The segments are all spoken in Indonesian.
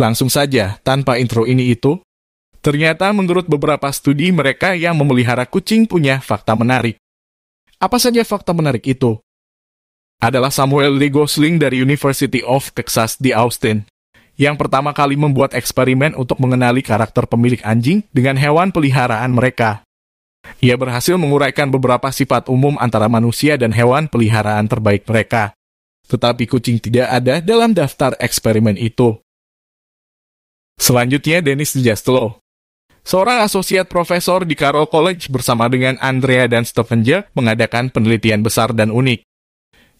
Langsung saja, tanpa intro ini itu, ternyata menurut beberapa studi mereka yang memelihara kucing punya fakta menarik. Apa saja fakta menarik itu? Adalah Samuel Lee Gosling dari University of Texas di Austin, yang pertama kali membuat eksperimen untuk mengenali karakter pemilik anjing dengan hewan peliharaan mereka. Ia berhasil menguraikan beberapa sifat umum antara manusia dan hewan peliharaan terbaik mereka. Tetapi kucing tidak ada dalam daftar eksperimen itu. Selanjutnya Dennis Jaslo, Seorang asosiat profesor di Carroll College bersama dengan Andrea dan Stephen J. mengadakan penelitian besar dan unik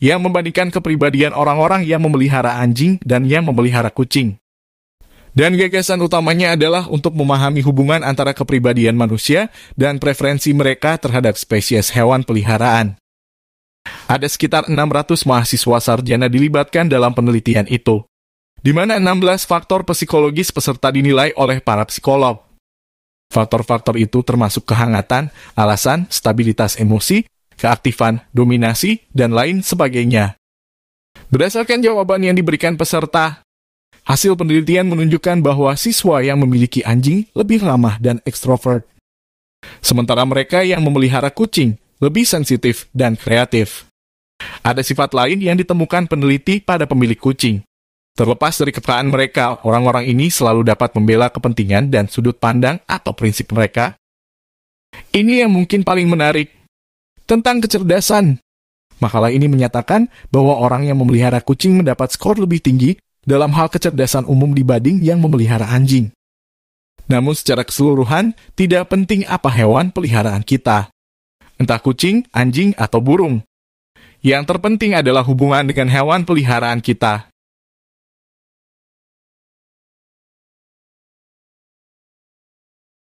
yang membandingkan kepribadian orang-orang yang memelihara anjing dan yang memelihara kucing. Dan gagasan utamanya adalah untuk memahami hubungan antara kepribadian manusia dan preferensi mereka terhadap spesies hewan peliharaan. Ada sekitar 600 mahasiswa sarjana dilibatkan dalam penelitian itu di mana 16 faktor psikologis peserta dinilai oleh para psikolog. Faktor-faktor itu termasuk kehangatan, alasan, stabilitas emosi, keaktifan, dominasi, dan lain sebagainya. Berdasarkan jawaban yang diberikan peserta, hasil penelitian menunjukkan bahwa siswa yang memiliki anjing lebih ramah dan ekstrovert. Sementara mereka yang memelihara kucing lebih sensitif dan kreatif. Ada sifat lain yang ditemukan peneliti pada pemilik kucing. Terlepas dari kepekaan mereka, orang-orang ini selalu dapat membela kepentingan dan sudut pandang atau prinsip mereka. Ini yang mungkin paling menarik. Tentang kecerdasan. Makalah ini menyatakan bahwa orang yang memelihara kucing mendapat skor lebih tinggi dalam hal kecerdasan umum dibanding yang memelihara anjing. Namun secara keseluruhan, tidak penting apa hewan peliharaan kita. Entah kucing, anjing, atau burung. Yang terpenting adalah hubungan dengan hewan peliharaan kita.